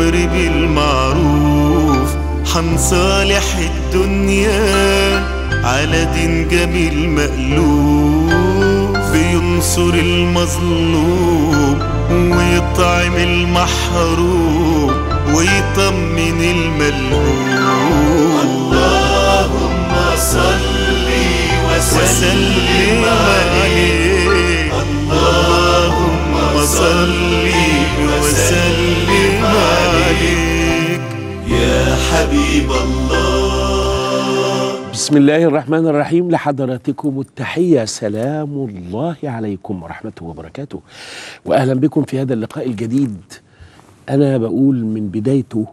الأمر بالمعروف حنصالح الدنيا على دين جميل مألوف بينصر المظلوم ويطعم المحروم ويطمن الملهوم اللهم صل وسلم عليه اللهم صل وسلم مالك يا حبيب الله بسم الله الرحمن الرحيم لحضراتكم التحية سلام الله عليكم ورحمته وبركاته وأهلا بكم في هذا اللقاء الجديد أنا بقول من بدايته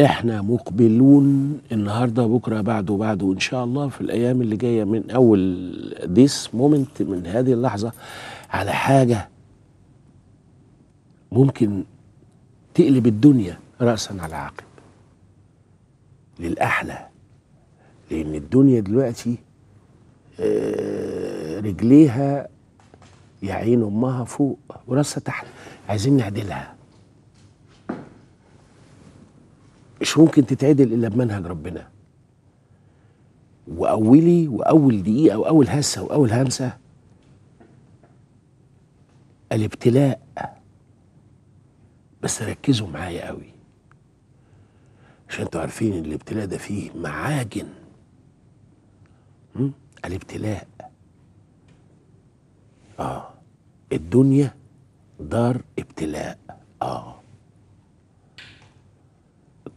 احنا مقبلون النهارده بكره بعده بعده وان شاء الله في الايام اللي جايه من اول ديس مومنت من هذه اللحظه على حاجه ممكن تقلب الدنيا رأسا على عقب للأحلى لأن الدنيا دلوقتي آه، رجليها يا عين أمها فوق وراسها تحت عايزين نعدلها مش ممكن تتعدل إلا بمنهج ربنا وأولي وأول دقيقة وأول هسة وأول همسة الابتلاء بس ركزوا معايا قوي عشان انتوا عارفين ان الابتلاء ده فيه معاجن الابتلاء اه الدنيا دار ابتلاء اه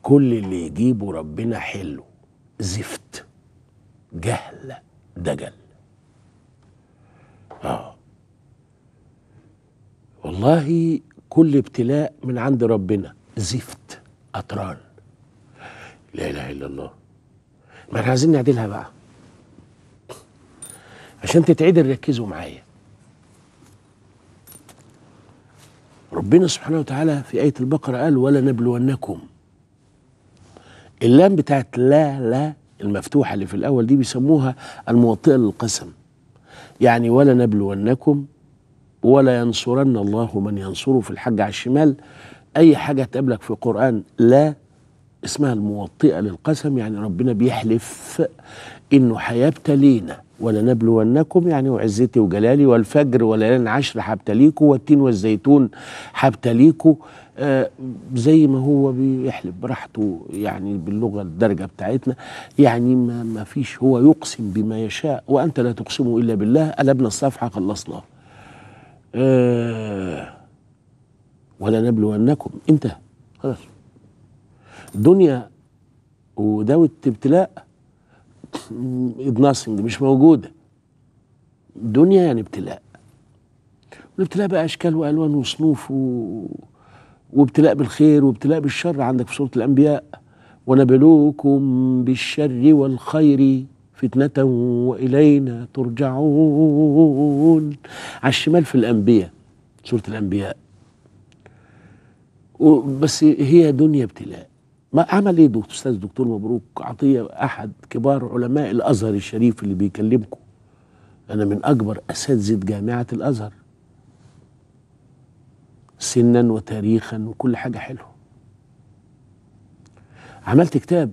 كل اللي يجيبه ربنا حلو زفت جهل دجل اه والله كل ابتلاء من عند ربنا زفت قطران لا اله الا الله ما احنا عايزين نعدلها بقى عشان تتعدل ركزوا معايا ربنا سبحانه وتعالى في آية البقرة قال ولا نبلونكم اللام بتاعت لا لا المفتوحة اللي في الأول دي بيسموها الموطئة للقسم يعني ولا نبلونكم ولا ينصرن الله من ينصره في الحج على الشمال اي حاجه تقابلك في القران لا اسمها الموطئه للقسم يعني ربنا بيحلف انه هيبتلينا ولنبلونكم يعني وعزتي وجلالي والفجر وليالي عشر حبتليكم والتين والزيتون حبتليكم آه زي ما هو بيحلف براحته يعني باللغه الدرجه بتاعتنا يعني ما, ما فيش هو يقسم بما يشاء وانت لا تقسم الا بالله قلبنا الصفحه خلصناها آه ولنبلونكم انتهى خلاص دنيا وداوة ابتلاء ناثينج مش موجودة دنيا يعني ابتلاء والابتلاء بقى أشكال وألوان وصنوف و... وابتلاء بالخير وابتلاء بالشر عندك في سورة الأنبياء ونبلوكم بالشر والخير فتنة وإلينا ترجعون على الشمال في الأنبياء سورة الأنبياء بس هي دنيا ابتلاء ما عمل ايه دكتور استاذ دكتور مبروك عطيه احد كبار علماء الازهر الشريف اللي بيكلمكم انا من اكبر اساتذه جامعه الازهر سنا وتاريخا وكل حاجه حلوه عملت كتاب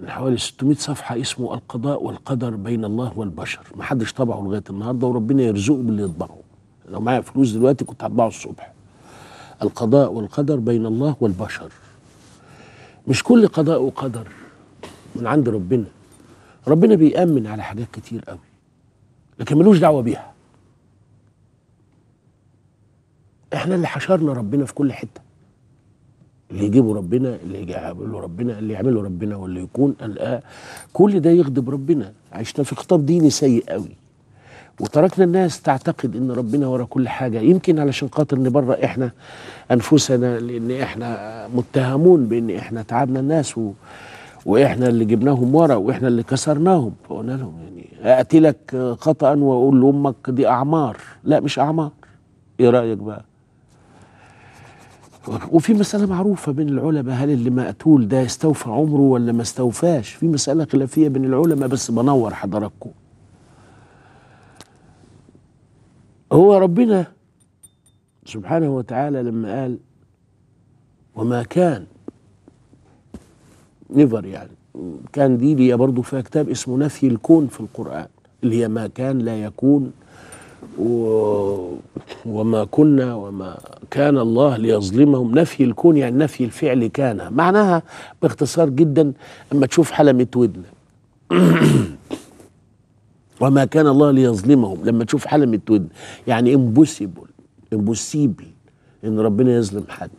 من حوالي 600 صفحه اسمه القضاء والقدر بين الله والبشر ما حدش طبعه لغايه النهارده وربنا يرزقه باللي يطبعه لو معايا فلوس دلوقتي كنت هطبعه الصبح القضاء والقدر بين الله والبشر مش كل قضاء وقدر من عند ربنا ربنا بيأمن على حاجات كتير قوي لكن ملوش دعوه بيها احنا اللي حشرنا ربنا في كل حته اللي يجيبه ربنا اللي يعمله ربنا اللي يعمله ربنا واللي يكون الآه كل ده يغضب ربنا عشنا في خطاب ديني سيء قوي وتركنا الناس تعتقد ان ربنا ورا كل حاجه يمكن علشان خاطر نبرأ احنا انفسنا لان احنا متهمون بان احنا تعبنا الناس و... واحنا اللي جبناهم ورا واحنا اللي كسرناهم فقلنا لهم يعني اقتلك خطأ واقول لامك دي اعمار لا مش اعمار ايه رايك بقى وفي مسألة معروفة بين العلماء هل اللي مقتول ده استوفى عمره ولا ما استوفاش في مسألة خلافية بين العلماء بس بنور حضراتكم هو ربنا سبحانه وتعالى لما قال وما كان نيفر يعني كان دي ليا برضه فيها كتاب اسمه نفي الكون في القرآن اللي هي ما كان لا يكون و... وما كنا وما كان الله ليظلمهم نفي الكون يعني نفي الفعل كان معناها باختصار جدا اما تشوف حلمة ودن وما كان الله ليظلمهم لما تشوف حلمة ودن يعني امبوسيبل امبوسيبل ان ربنا يظلم حد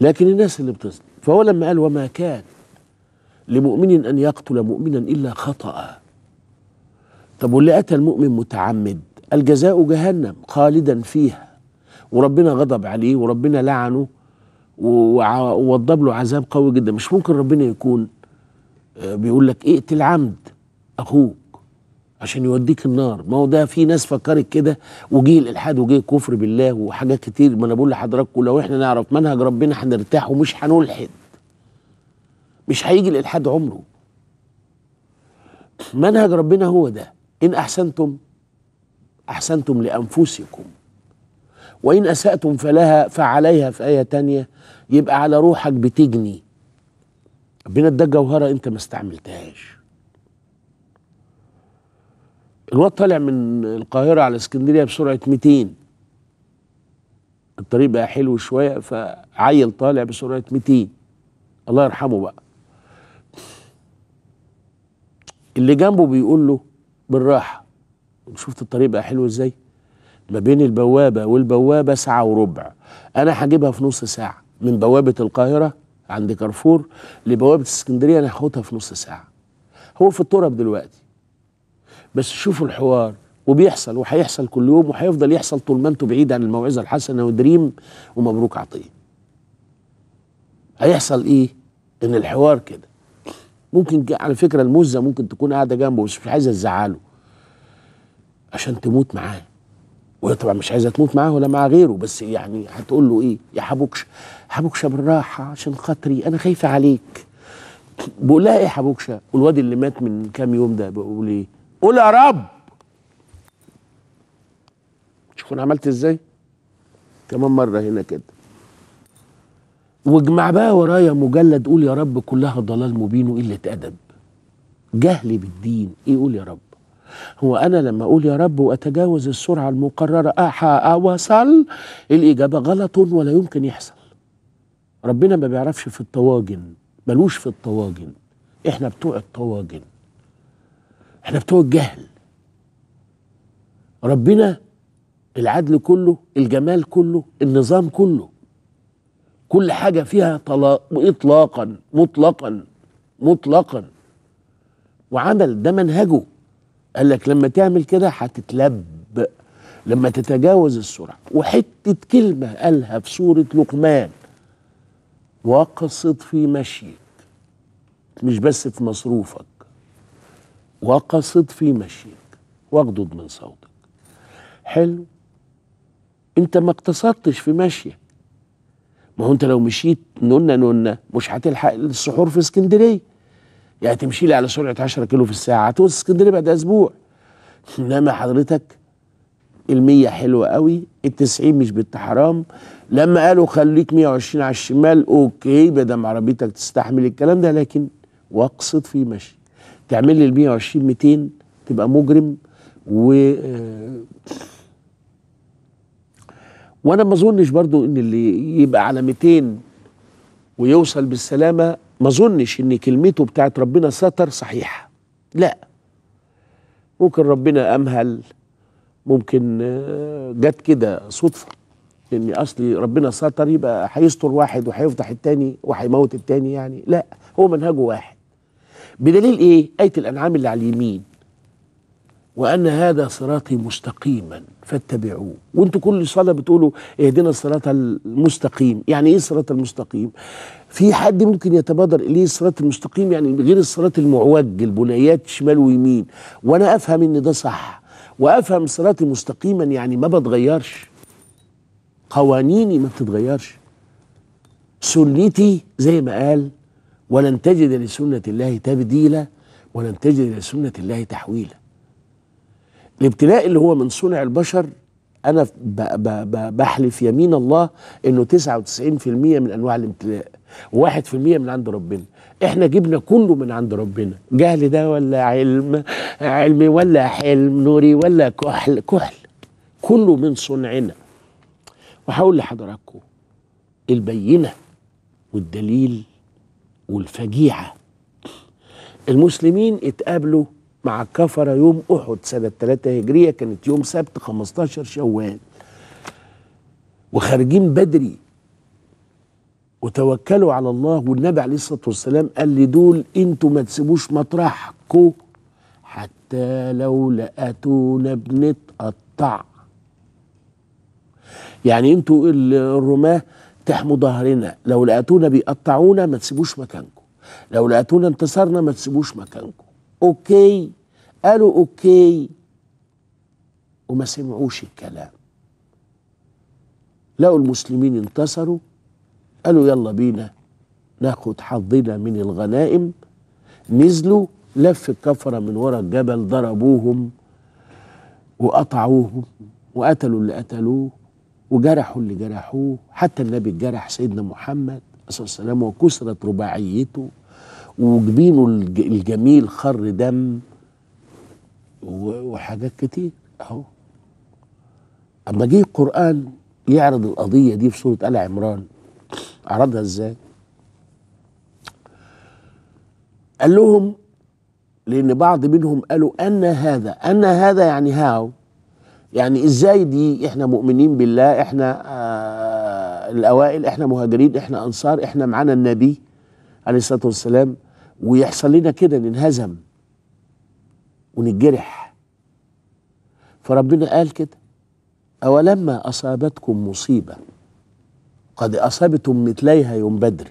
لكن الناس اللي بتظلم فهو لما قال وما كان لمؤمن ان يقتل مؤمنا الا خطأ طب واللي قتل مؤمن متعمد الجزاء جهنم خالدا فيها وربنا غضب عليه وربنا لعنه ووضب له عذاب قوي جدا مش ممكن ربنا يكون آه، بيقول لك اقتل عمد اخوك عشان يوديك النار ما هو ده في ناس فكرت كده وجه الالحاد وجه كفر بالله وحاجات كتير ما انا بقول لحضراتكم لو احنا نعرف منهج ربنا هنرتاح ومش هنلحد مش هيجي الالحاد عمره منهج ربنا هو ده ان احسنتم أحسنتم لأنفسكم وإن أسأتم فلها فعليها في آية تانية يبقى على روحك بتجني ربنا اداك جوهرة أنت ما استعملتهاش الواد طالع من القاهرة على اسكندرية بسرعة 200 الطريق بقى حلو شوية فعيل طالع بسرعة 200 الله يرحمه بقى اللي جنبه بيقول له بالراحة شفت الطريق بقى حلو ازاي ما بين البوابه والبوابه ساعه وربع انا هجيبها في نص ساعه من بوابه القاهره عند كارفور لبوابه اسكندريه انا هاخدها في نص ساعه هو في التراب دلوقتي بس شوفوا الحوار وبيحصل وهيحصل كل يوم وهيفضل يحصل طول ما انتوا بعيد عن الموعظه الحسنه ودريم ومبروك عطيه هيحصل ايه ان الحوار كده ممكن على فكره المزه ممكن تكون قاعده جنبه بس مش عايزه تزعله عشان تموت معاه وهي طبعا مش عايزه تموت معاه ولا مع غيره بس يعني هتقول له ايه يا حبوكش حبوكشه بالراحه عشان خاطري انا خايفه عليك بقول لها ايه حبوكشه والواد اللي مات من كام يوم ده بقول ايه قول يا رب شوف انا عملت ازاي كمان مره هنا كده واجمع بقى ورايا مجلد قول يا رب كلها ضلال مبين وقله ادب جهل بالدين ايه قول يا رب هو أنا لما أقول يا رب وأتجاوز السرعة المقررة أحا أوصل الإجابة غلط ولا يمكن يحصل ربنا ما بيعرفش في الطواجن ملوش في الطواجن احنا بتوع الطواجن احنا بتوع الجهل ربنا العدل كله الجمال كله النظام كله كل حاجة فيها طلاق إطلاقا مطلقا مطلقا وعمل ده منهجه قال لك لما تعمل كده هتتلب لما تتجاوز السرعه وحته كلمه قالها في سوره لقمان واقصد في مشيك مش بس في مصروفك وقصد في مشيك واغضض من صوتك حلو انت ما اقتصدتش في مشيك ما هو انت لو مشيت نونه نونه مش هتلحق السحور في اسكندريه يعني تمشي لي على سرعه 10 كيلو في الساعه هتوصل اسكندريه بعد اسبوع انما حضرتك المية حلوة قوي التسعين مش بنت حرام لما قالوا خليك 120 على الشمال اوكي بدم عربيتك تستحمل الكلام ده لكن واقصد في مشي تعمل لي ال 120 200 تبقى مجرم و آه، وانا ما اظنش برضو ان اللي يبقى على 200 ويوصل بالسلامه ما اظنش ان كلمته بتاعت ربنا ستر صحيحه لا ممكن ربنا امهل ممكن آه، جت كده صدفه ان اصلي ربنا ستر يبقى هيستر واحد وهيفضح التاني وهيموت التاني يعني لا هو منهجه واحد بدليل ايه ايه الانعام اللي على اليمين وأن هذا صراطي مستقيما فاتبعوه وانتوا كل صلاة بتقولوا اهدنا الصراط المستقيم يعني ايه الصراط المستقيم في حد ممكن يتبادر اليه الصراط المستقيم يعني غير الصراط المعوج البنيات شمال ويمين وانا افهم ان ده صح وافهم صراطي مستقيما يعني ما بتغيرش قوانيني ما بتتغيرش سنتي زي ما قال ولن تجد لسنة الله تبديلا ولن تجد لسنة الله تحويلا الابتلاء اللي هو من صنع البشر انا بحلف يمين الله انه 99% من انواع الابتلاء و1% من عند ربنا احنا جبنا كله من عند ربنا جهل ده ولا علم علمي ولا حلم نوري ولا كحل كحل كله من صنعنا وهقول لحضراتكم البينه والدليل والفجيعه المسلمين اتقابلوا مع الكفرة يوم أحد سنة 3 هجرية كانت يوم سبت 15 شوال وخارجين بدري وتوكلوا على الله والنبي عليه الصلاة والسلام قال لي دول انتوا ما تسيبوش مطرحكو حتى لو لقتونا بنتقطع يعني انتوا الرماة تحموا ظهرنا لو لقتونا بيقطعونا ما تسيبوش مكانكو لو لقتونا انتصرنا ما تسيبوش مكانكو اوكي قالوا اوكي وما سمعوش الكلام لقوا المسلمين انتصروا قالوا يلا بينا ناخد حظنا من الغنائم نزلوا لف الكفره من ورا الجبل ضربوهم وقطعوهم وقتلوا اللي قتلوه وجرحوا اللي جرحوه حتى النبي اتجرح سيدنا محمد صلى الله عليه وسلم وكسرت رباعيته وجبينه الجميل خر دم وحاجات كتير اهو اما جه القران يعرض القضيه دي في سوره ال عمران عرضها ازاي قال لهم لان بعض منهم قالوا ان هذا ان هذا يعني هاو يعني ازاي دي احنا مؤمنين بالله احنا آه الاوائل احنا مهاجرين احنا انصار احنا معانا النبي عليه الصلاة والسلام ويحصل لنا كده ننهزم ونتجرح فربنا قال كده أولما أصابتكم مصيبة قد أصبتم مثليها يوم بدر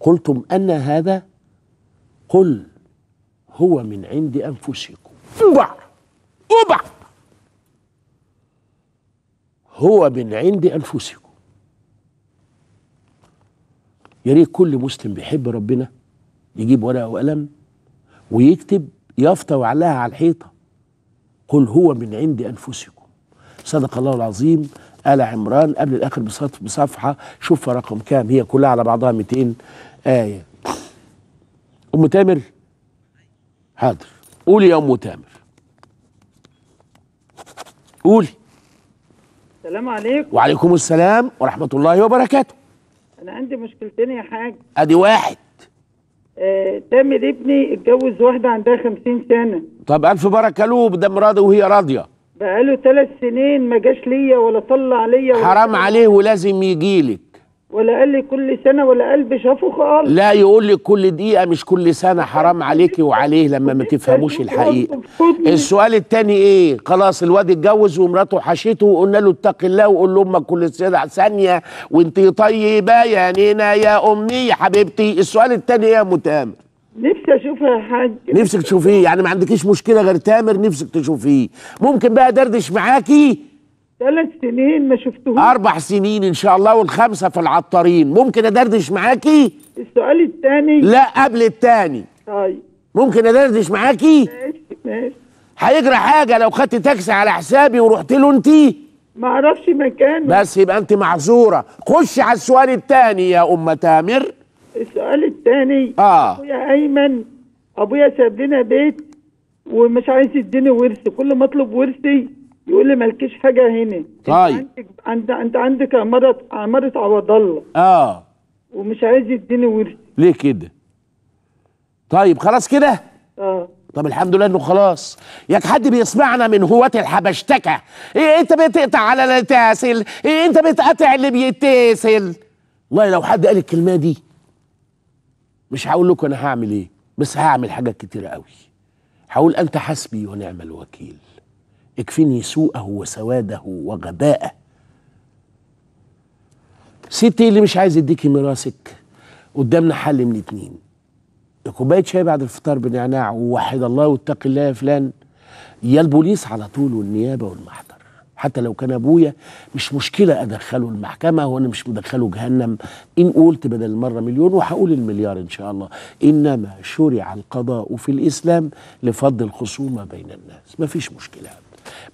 قلتم أن هذا قل هو من عند أنفسكم أوبع أوبع هو من عند أنفسكم يا ريت كل مسلم بيحب ربنا يجيب ورقه وقلم ويكتب يافطه وعليها على الحيطه قل هو من عند انفسكم صدق الله العظيم آل عمران قبل الآخر بصفحة شوف رقم كام هي كلها على بعضها 200 آية أم تامر حاضر قولي يا أم تامر قولي السلام عليكم وعليكم السلام ورحمة الله وبركاته انا عندي مشكلتين يا حاج ادي واحد آه تامر ابني اتجوز واحده عندها 50 سنه طب الف بركه له ده مراضي وهي راضيه بقاله ثلاث سنين ما جاش ليا ولا طلع ليا حرام عليه ولازم يجيلك ولا قال لي كل سنه ولا قال بشافه خالص لا يقول لي كل دقيقه مش كل سنه حرام عليكي وعليه لما ما تفهموش الحقيقه السؤال التاني ايه خلاص الواد اتجوز ومراته حشيته وقلنا له اتق الله وقول له امك كل ثانيه وانت طيبه يا نينا يا امي يا حبيبتي السؤال التاني ايه يا متامر نفسي اشوفها يا حاج نفسك تشوفيه يعني ما عندكيش مشكله غير تامر نفسك تشوفيه ممكن بقى دردش معاكي ثلاث سنين ما شفتهوش اربع سنين ان شاء الله والخمسه في العطارين ممكن ادردش معاكي السؤال الثاني لا قبل الثاني طيب ممكن ادردش معاكي ماشي ماشي هيجرى حاجه لو خدت تاكسي على حسابي ورحت له انت ما اعرفش مكانه بس يبقى انت معذوره خش على السؤال الثاني يا ام تامر السؤال الثاني اه أبويا ايمن ابويا ساب لنا بيت ومش عايز يديني ورث كل ما اطلب ورثي يقول لي مالكيش حاجه هنا طيب انت عندك انت, انت عندك عماره عماره عوض الله اه ومش عايز يديني ورث ليه كده طيب خلاص كده اه طب الحمد لله انه خلاص ياك حد بيسمعنا من هواة الحبشتكه ايه انت بتقطع على اللي تاسل ايه انت بتقطع اللي بيتاسل والله لو حد قال الكلمه دي مش هقول لكم انا هعمل ايه بس هعمل حاجات كتيره قوي هقول انت حسبي ونعم الوكيل اكفني سوءه وسواده وغباءه ستي اللي مش عايز يديكي ميراثك قدامنا حل من اتنين كوبايه شاي بعد الفطار بنعناع ووحد الله واتق الله يا فلان يا البوليس على طول والنيابه والمحضر حتى لو كان ابويا مش مشكله ادخله المحكمه وانا مش مدخله جهنم ان قلت بدل المره مليون وهقول المليار ان شاء الله انما شرع القضاء في الاسلام لفض الخصومه بين الناس مفيش مشكله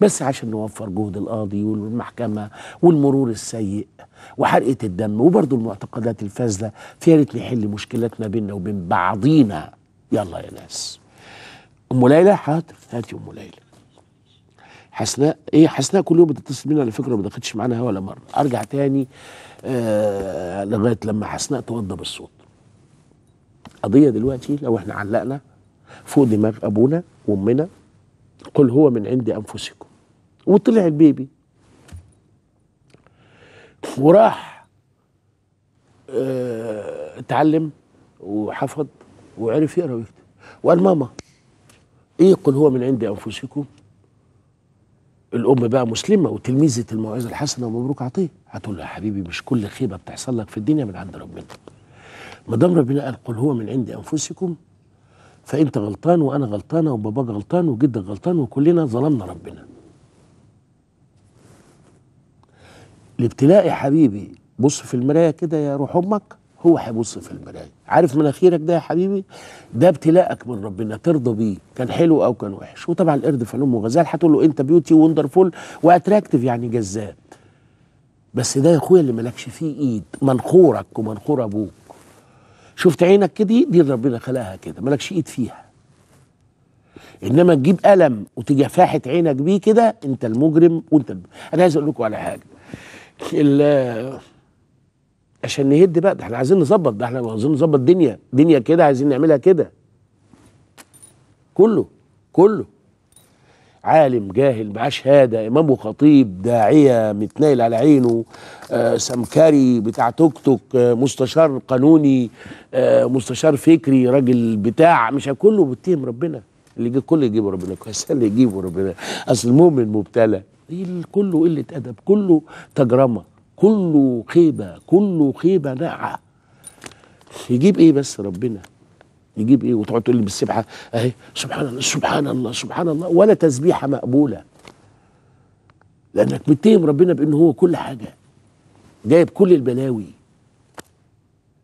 بس عشان نوفر جهد القاضي والمحكمة والمرور السيء وحرقة الدم وبرضو المعتقدات الفاسدة فيا ريت نحل مشكلاتنا بينا بيننا وبين بعضينا يلا يا ناس أم ليلى حاضر هاتي أم ليلى حسناء ايه حسناء كل يوم بتتصل بينا على فكره ما دخلتش معانا ولا مره ارجع تاني آه لغايه لما حسناء توضب الصوت قضيه دلوقتي لو احنا علقنا فوق دماغ ابونا وامنا قل هو من عند أنفسكم وطلع البيبي وراح اه اتعلم وحفظ وعرف يقرا ويكتب وقال ماما ايه قل هو من عند انفسكم الام بقى مسلمه وتلميذه الموعظه الحسنه ومبروك عطيه هتقول له يا حبيبي مش كل خيبه بتحصل لك في الدنيا من عند ربنا ما دام ربنا قال قل هو من عند انفسكم فانت غلطان وانا غلطانه وباباك غلطان وجدك غلطان وكلنا ظلمنا ربنا الابتلاء يا حبيبي بص في المرايه كده يا روح امك هو هيبص في المرايه عارف مناخيرك ده يا حبيبي ده ابتلاءك من ربنا ترضى بيه كان حلو او كان وحش وطبعا القرد في علوم غزال هتقول له انت بيوتي وندرفول واتراكتيف يعني جذاب بس ده يا اخويا اللي مالكش فيه ايد منخورك ومنخور ابوك شفت عينك كده دي ربنا خلقها كده مالكش ايد فيها انما تجيب قلم وتجي فاحت عينك بيه كده انت المجرم وانت الب... انا عايز اقول لكم على حاجه ال عشان نهد بقى ده احنا عايزين نظبط ده احنا عايزين نظبط دنيا دنيا كده عايزين نعملها كده كله كله عالم جاهل معاه شهاده امام وخطيب داعيه متنايل على عينه آه، سمكري بتاع توك توك آه، مستشار قانوني آه، مستشار فكري راجل بتاع مش كله بيتهم ربنا اللي يجيب كله يجيبه ربنا كويس اللي يجيبه ربنا اصل المؤمن مبتلى إيه كله قله ادب كله تجرمه كله خيبه كله خيبه نعه يجيب ايه بس ربنا يجيب ايه وتقعد تقول لي بالسبحه اهي سبحان الله سبحان الله سبحان الله ولا تسبيحه مقبوله لانك بتتهم ربنا بانه هو كل حاجه جايب كل البلاوي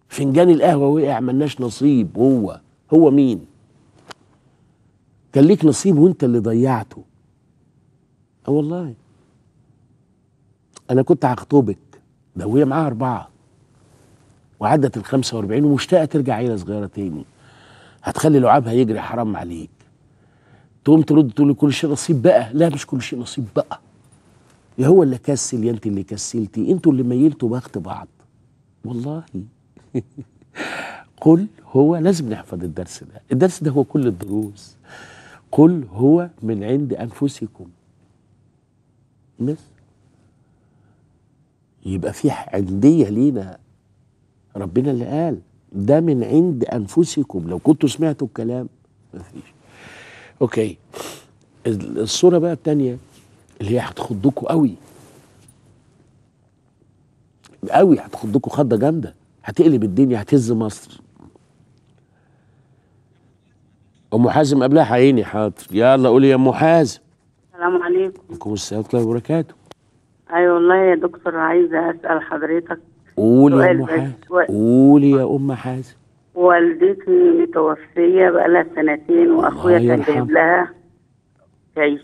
فنجان القهوه وقع ملناش نصيب هو هو مين كان ليك نصيب وانت اللي ضيعته اه والله انا كنت هخطبك ده وهي معاها اربعه وعدت ال 45 ومشتاقه ترجع عيله صغيره تاني هتخلي لعابها يجري حرام عليك تقوم ترد تقول كل شيء نصيب بقى لا مش كل شيء نصيب بقى يا هو اللي كسل يا انت اللي كسلتي انتوا اللي ميلتوا بخت بعض والله قل هو لازم نحفظ الدرس ده الدرس ده هو كل الدروس قل هو من عند انفسكم بس يبقى في عنديه لينا ربنا اللي قال ده من عند انفسكم لو كنتوا سمعتوا الكلام مفيش اوكي الصوره بقى التانيه اللي هي هتخضكم قوي قوي هتخضكم خضه جامده هتقلب الدنيا هتهز مصر ام حازم قبلها عيني حاضر يلا قولي يا ام حازم السلام عليكم وعليكم السلام ورحمه الله وبركاته اي أيوة والله يا دكتور عايزه اسال حضرتك قولي يا ام حازم قول قولي يا ام حازم والدتي متوفيه بقالها سنتين واخويا كان جايب لها كيس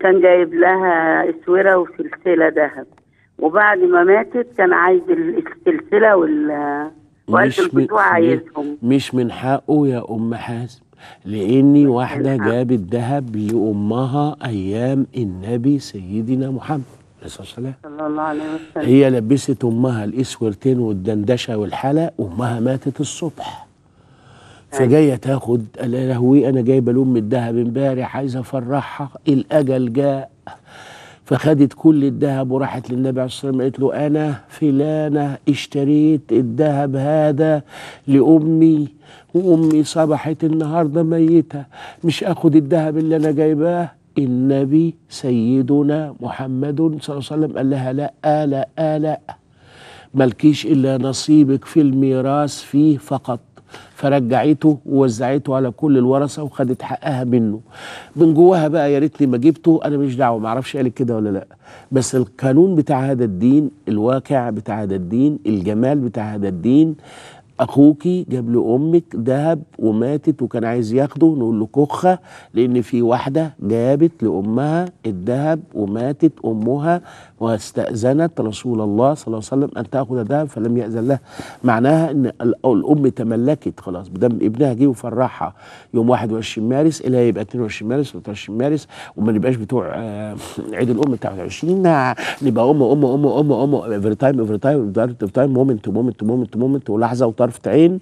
كان جايب لها اسوره وسلسله ذهب وبعد ما ماتت كان عايز السلسله وال مش من عايزهم مش من حقه يا ام حازم لاني واحده جابت ذهب لامها ايام النبي سيدنا محمد عليه الصلاه والسلام هي لبست امها الاسورتين والدندشه والحلا وامها ماتت الصبح فجايه تاخد لهوي انا جايبه لام الذهب امبارح عايزه افرحها الاجل جاء فخدت كل الذهب وراحت للنبي عليه الصلاه والسلام قالت له انا فلانه اشتريت الذهب هذا لامي وامي صبحت النهارده ميته مش اخد الذهب اللي انا جايباه النبي سيدنا محمد صلى الله عليه وسلم قال لها لا لا لا, مالكيش ملكيش إلا نصيبك في الميراث فيه فقط فرجعته ووزعته على كل الورثه وخدت حقها منه من جواها بقى يا ريتني ما جبته انا مش دعوه ما اعرفش قالت كده ولا لا بس القانون بتاع هذا الدين الواقع بتاع هذا الدين الجمال بتاع هذا الدين اخوكي جاب له امك ذهب وماتت وكان عايز ياخده نقول له كخه لان في واحده جابت لامها الذهب وماتت امها واستأذنت رسول الله صلى الله عليه وسلم أن تأخذ ذهب فلم يأذن لها معناها أن الأم تملكت خلاص بدم ابنها جه وفرحها يوم 21 مارس إلى يبقى 22 مارس 23 مارس وما نبقاش بتوع آه، عيد الأم بتاع 20 نعم، نبقى أم أم أم أم أم إفري تايم إفري تايم إفري تايم مومنت مومنت مومنت مومنت ولحظة وطرفة عين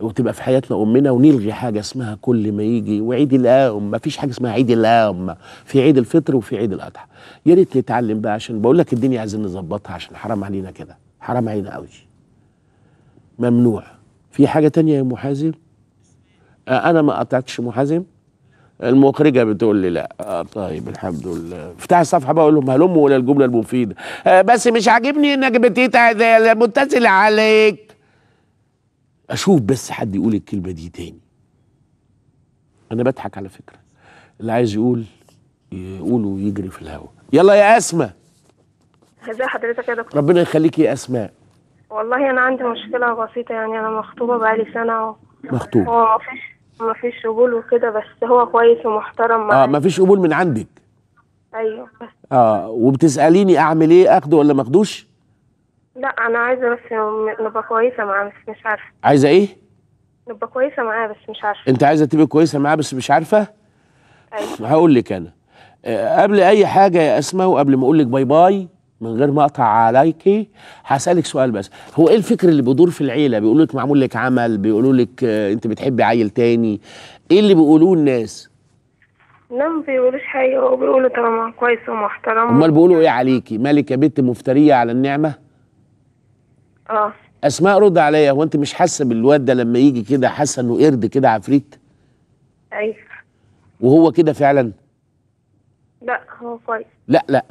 وتبقى في حياتنا امنا ونلغي حاجه اسمها كل ما يجي وعيد الام ما فيش حاجه اسمها عيد الام في عيد الفطر وفي عيد الاضحى يا ريت نتعلم بقى عشان بقول لك الدنيا عايزين نظبطها عشان حرام علينا كده حرام علينا قوي ممنوع في حاجه تانية يا محازم آه انا ما قطعتش محازم المخرجه بتقول لي لا آه طيب الحمد لله افتح الصفحه بقى اقول لهم هلموا ولا الجمله المفيده آه بس مش عاجبني انك بتتعب المتصل عليك اشوف بس حد يقول الكلمه دي تاني انا بضحك على فكره اللي عايز يقول يقول ويجري في الهوا يلا يا اسماء ازي حضرتك يا دكتور ربنا يخليكي يا اسماء والله انا عندي مشكله بسيطه يعني انا مخطوبه بقالي سنه و... مخطوبه هو مفيش مفيش قبول وكده بس هو كويس ومحترم معي. اه مفيش قبول من عندك ايوه بس اه وبتساليني اعمل ايه اخده ولا ماخدوش لا انا عايزه بس نبقى كويسه معاه بس مش عارفه عايزه ايه نبقى كويسه معاه بس مش عارفه انت عايزه تبقى كويسه معاه بس مش عارفه ايوه هقول لك انا آه، قبل اي حاجه يا اسماء وقبل ما اقول لك باي باي من غير ما اقطع عليكي هسالك سؤال بس هو ايه الفكر اللي بيدور في العيله بيقولوا لك معمول لك عمل بيقولوا لك آه، انت بتحبي عيل تاني ايه اللي بيقولوه الناس لا ما بيقولوش حاجه هو بيقولوا طالما كويس ومحترم امال بيقولوا ايه عليكي مالك يا بنت مفتريه على النعمه اه اسماء رد عليا هو انت مش حاسه بالواد ده لما يجي كده حاسه انه قرد كده عفريت ايوه وهو كده فعلا لا هو كويس لا لا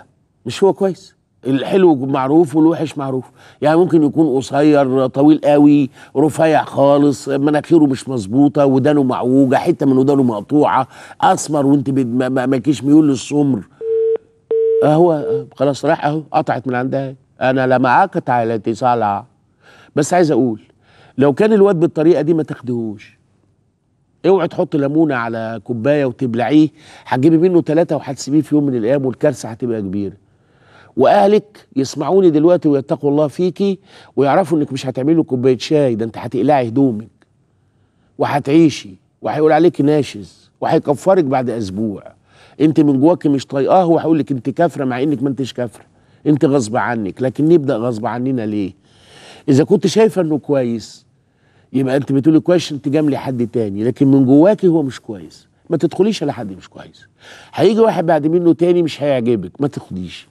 مش هو كويس الحلو معروف والوحش معروف يعني ممكن يكون قصير طويل قوي رفيع خالص مناخيره مش مظبوطه ودانه معوجه حته من ودانه مقطوعه اسمر وانت مالكيش ميول للسمر اهو خلاص راح اهو قطعت من عندها انا لا معاك على اتصال بس عايز اقول لو كان الواد بالطريقه دي ما تاخدهوش اوعي تحط ليمونه على كوبايه وتبلعيه هتجيبي منه ثلاثه وهتسيبيه في يوم من الايام والكارثه هتبقى كبيره واهلك يسمعوني دلوقتي ويتقوا الله فيكي ويعرفوا انك مش هتعملي له كوبايه شاي ده انت هتقلعي هدومك وهتعيشي وهيقول عليك ناشز وهيكفرك بعد اسبوع انت من جواكي مش طايقاه وهيقول لك انت كافره مع انك ما انتش كافره انت غصب عنك لكن نبدا غصب عننا ليه اذا كنت شايفه انه كويس يبقى انت بتقولي كويس انت جاملي حد تاني لكن من جواكي هو مش كويس ما تدخليش على حد مش كويس هيجي واحد بعد منه تاني مش هيعجبك ما تاخديش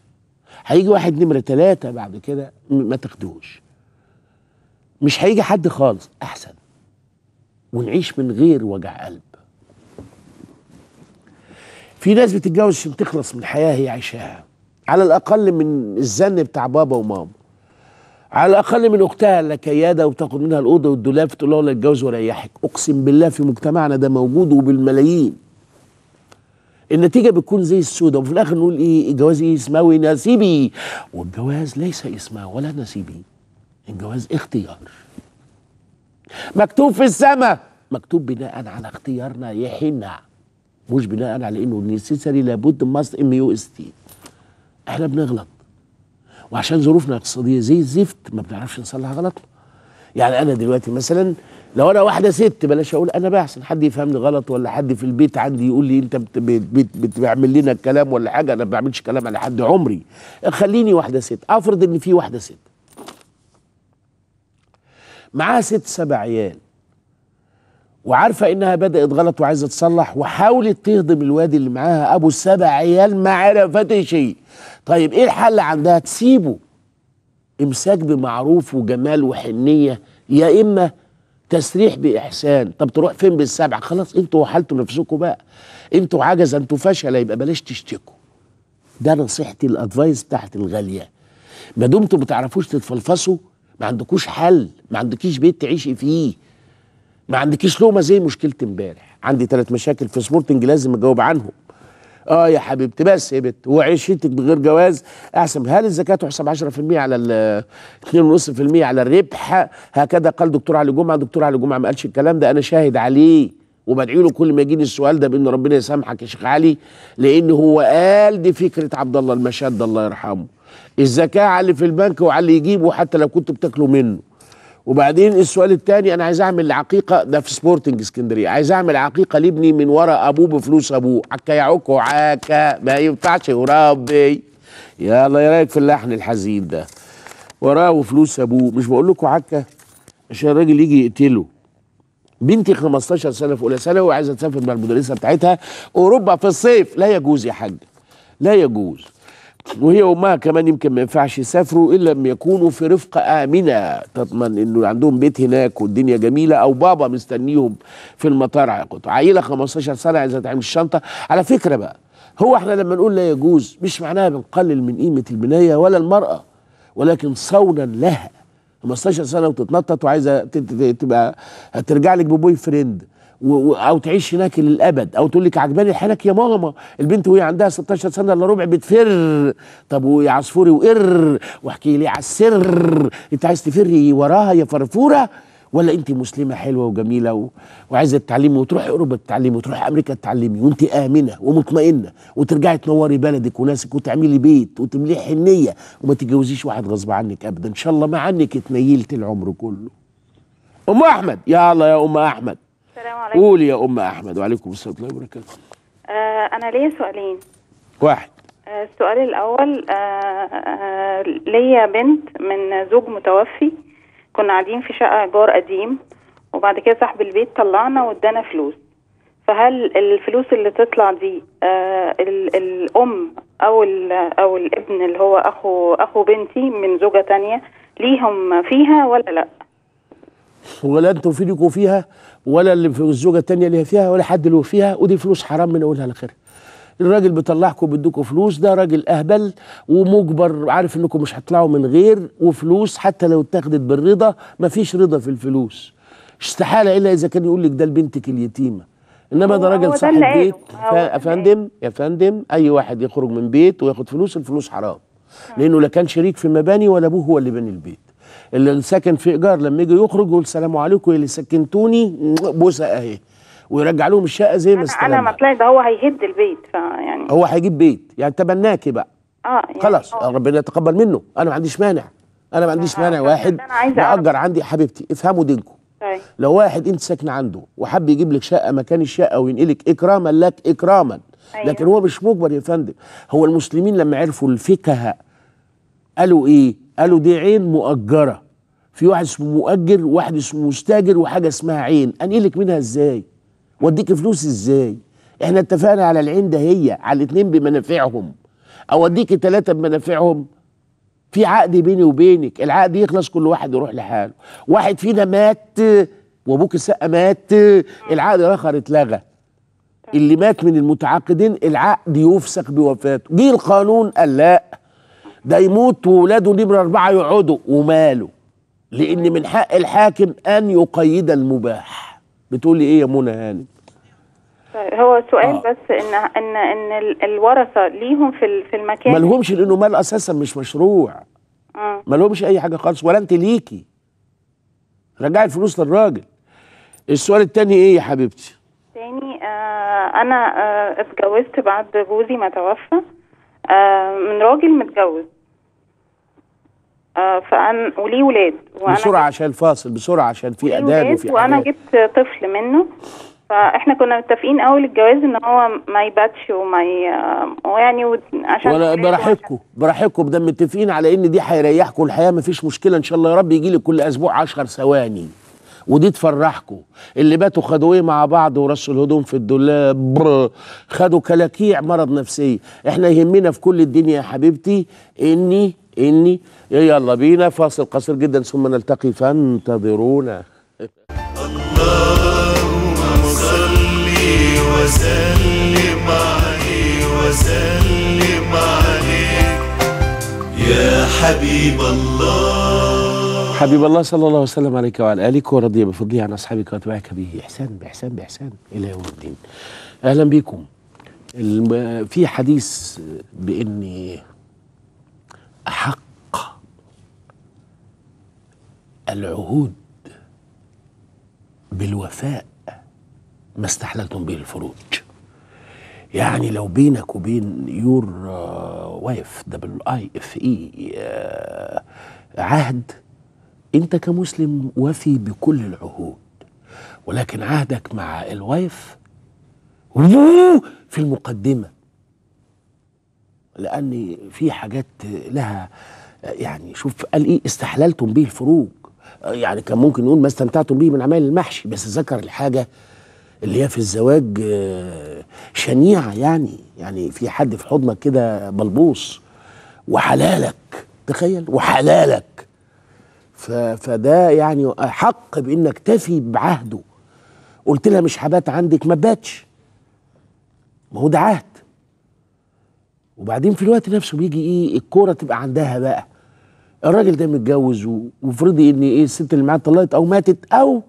هيجي واحد نمره ثلاثة بعد كده ما تاخدوش مش هيجي حد خالص احسن ونعيش من غير وجع قلب في ناس بتتجوز عشان تخلص من الحياه هي عايشاها على الاقل من الزن بتاع بابا وماما على الاقل من اختها اللي كياده وتاخد منها الاوضه والدولاب تقول لها ولا اتجوز وريحك اقسم بالله في مجتمعنا ده موجود وبالملايين النتيجه بتكون زي السودة وفي الاخر نقول ايه الجواز ايه اسماوي نسيبي والجواز ليس اسمه ولا نسيبي الجواز اختيار مكتوب في السماء مكتوب بناء على اختيارنا يحنا مش بناء على انه النسيسري لابد ماست ام يو اس تي احنا بنغلط وعشان ظروفنا الاقتصاديه زي الزفت ما بنعرفش نصلح غلطنا يعني انا دلوقتي مثلا لو انا واحده ست بلاش اقول انا بحسن حد يفهمني غلط ولا حد في البيت عندي يقول لي انت بت بت بت بتعمل لنا الكلام ولا حاجه انا ما بعملش كلام على حد عمري خليني واحده ست افرض ان في واحده ست معاها ست سبع عيال وعارفه انها بدات غلط وعايزه تصلح وحاولت تهضم الواد اللي معاها ابو السبع عيال ما عرفتش شيء طيب ايه الحل عندها تسيبه امساك بمعروف وجمال وحنيه يا اما تسريح باحسان طب تروح فين بالسبعه خلاص انتوا وحالتوا نفسكم بقى انتوا عجز انتوا فشله يبقى بلاش تشتكوا ده نصيحتي الادفايس بتاعت الغاليه ما دمتوا ما تعرفوش تتفلفصوا ما عندكوش حل ما عندكيش بيت تعيشي فيه ما عندكيش لومه زي مشكله امبارح عندي ثلاث مشاكل في سبورتنج لازم اجاوب عنهم اه يا حبيبتي بس يا بت وعيشتك بغير جواز احسن هل الزكاه تحسب 10% على ال 2.5% على الربح هكذا قال دكتور علي جمعه دكتور علي جمعه ما قالش الكلام ده انا شاهد عليه وبدعي له كل ما يجيني السؤال ده بان ربنا يسامحك يا شيخ علي لان هو قال دي فكره عبد الله المشاد الله يرحمه الزكاه علي في البنك وعلي يجيبه حتى لو كنت بتاكله منه وبعدين السؤال الثاني انا عايز اعمل عقيقه ده في سبورتنج اسكندريه عايز اعمل عقيقه لابني من ورا ابوه بفلوس ابوه عكا يعكو عكا ما ينفعش وربي يلا يا إيه رايك في اللحن الحزين ده وراه وفلوس ابوه مش بقول لكم عكا عشان الراجل يجي يقتله بنتي 15 سنه في اولى ثانوي وعايزه تسافر مع المدرسه بتاعتها اوروبا في الصيف لا يجوز يا حاج لا يجوز وهي وامها كمان يمكن ما ينفعش يسافروا الا لما يكونوا في رفقه امنه تضمن انه عندهم بيت هناك والدنيا جميله او بابا مستنيهم في المطار عيله 15 سنه عايزه تعمل الشنطه على فكره بقى هو احنا لما نقول لا يجوز مش معناها بنقلل من قيمه البنايه ولا المراه ولكن صونا لها 15 سنه وتتنطط وعايزه تبقى هترجع لك ببوي فريند او تعيش هناك للابد او تقول لك عجباني حالك يا ماما البنت وهي عندها 16 سنه الا ربع بتفر طب ويا عصفوري وقر واحكي لي على السر انت عايز تفري وراها يا فرفوره ولا انت مسلمه حلوه وجميله و... وعايزه تتعلمي وتروحي اوروبا تتعلمي وتروحي امريكا تتعلمي وانت امنه ومطمئنه وترجعي تنوري بلدك وناسك وتعملي بيت وتمليه حنيه وما تتجوزيش واحد غصب عنك ابدا ان شاء الله ما عنك اتنيلت العمر كله ام احمد يا الله يا ام احمد السلام عليكم قول يا ام احمد وعليكم السلام ورحمه الله وبركاته آه، انا ليا سؤالين واحد آه، السؤال الاول آه، ليا بنت من زوج متوفي كنا قاعدين في شقه جار قديم وبعد كده صاحب البيت طلعنا وادانا فلوس فهل الفلوس اللي تطلع دي الام او او الابن اللي هو اخو اخو بنتي من زوجه تانية ليهم فيها ولا لا؟ ولا انتوا فيكم فيها ولا اللي في الزوجه الثانيه اللي فيها ولا حد اللي فيها ودي فلوس حرام من اولها لاخرها الراجل بيطلعكم بيديكوا فلوس ده راجل اهبل ومجبر عارف انكم مش هتطلعوا من غير وفلوس حتى لو اتاخدت بالرضا مفيش رضا في الفلوس استحاله الا اذا كان يقول لك ده لبنتك اليتيمه انما ده راجل صاحب بيت يا فندم يا فندم اي واحد يخرج من بيت وياخد فلوس الفلوس حرام لانه لا كان شريك في المباني ولا ابوه هو اللي بني البيت اللي ساكن في ايجار لما يجي يخرج يقول السلام عليكم اللي سكنتوني بوسه اهي ويرجع لهم الشقه زي ما استلمها انا ما طلعت ده هو هيهد البيت فيعني هو هيجيب بيت يعني تبناكي بقى اه يعني خلاص ربنا يتقبل منه انا ما عنديش مانع انا ما عنديش مانع واحد مأجر عندي حبيبتي افهموا دينكم طيب. لو واحد انت ساكن عنده وحب يجيب لك شقه مكان الشقه وينقلك اكراما لك اكراما أيوة. لكن هو مش مجبر يا فندم هو المسلمين لما عرفوا الفكهه قالوا ايه قالوا دي عين مؤجره في واحد اسمه مؤجر وواحد اسمه مستاجر وحاجه اسمها عين انقلك منها ازاي واديك فلوس ازاي احنا اتفقنا على العين ده هي على الاثنين بمنافعهم اوديك ثلاثه بمنافعهم في عقد بيني وبينك العقد يخلص كل واحد يروح لحاله واحد فينا مات وابوك السقه مات العقد الاخر اتلغى اللي مات من المتعاقدين العقد يفسخ بوفاته جه القانون قال لا ده يموت وولاده نمره اربعه يقعدوا وماله لان من حق الحاكم ان يقيد المباح بتقولي ايه يا منى هانم هو سؤال آه. بس ان ان ان الورثه ليهم في في المكان ما لهمش لانه مال اساسا مش مشروع آه. لهمش اي حاجه خالص ولا انت ليكي رجعي الفلوس للراجل السؤال التاني ايه يا حبيبتي تاني آه انا آه اتجوزت بعد جوزي ما توفى آه من راجل متجوز آه، فأنا وليه ولاد وأنا بسرعة عشان الفاصل بسرعة عشان في أداب وفي وأنا جبت طفل منه فاحنا كنا متفقين اول الجواز ان هو ما يباتش وما ي... آه، ويعني عشان وانا براحتكم براحتكم ده متفقين على ان دي هيريحكم الحياه مفيش مشكله ان شاء الله يا رب يجي لي كل اسبوع 10 ثواني ودي تفرحكم اللي باتوا خدوا ايه مع بعض ورصوا الهدوم في الدولاب خدوا كلاكيع مرض نفسيه احنا يهمنا في كل الدنيا يا حبيبتي اني اني يلا بينا فاصل قصير جدا ثم نلتقي فانتظرونا اللهم صل وسلم عليه وسلم عليك يا حبيب الله حبيب الله صلى الله وسلم عليك وعلى اله ورضي بفضله عن أصحابك وأتباعك به إحسان بإحسان بإحسان إلى يوم الدين أهلا بكم في حديث بأن حق العهود بالوفاء ما استحللتم به الفروج يعني لو بينك وبين يور ويف دبل اي اف اي عهد انت كمسلم وفي بكل العهود ولكن عهدك مع الوايف في المقدمه لأن في حاجات لها يعني شوف قال إيه استحللتم به الفروج يعني كان ممكن نقول ما استمتعتم به من عمال المحشي بس ذكر الحاجة اللي هي في الزواج آه، شنيعة يعني يعني في حد في حضنك كده بلبوص وحلالك تخيل وحلالك فده يعني حق بانك تفي بعهده قلت لها مش حبات عندك ما باتش ما هو ده عهد وبعدين في الوقت نفسه بيجي ايه الكوره تبقى عندها بقى الراجل ده متجوز وفرضي ان ايه الست اللي معاه طلقت او ماتت او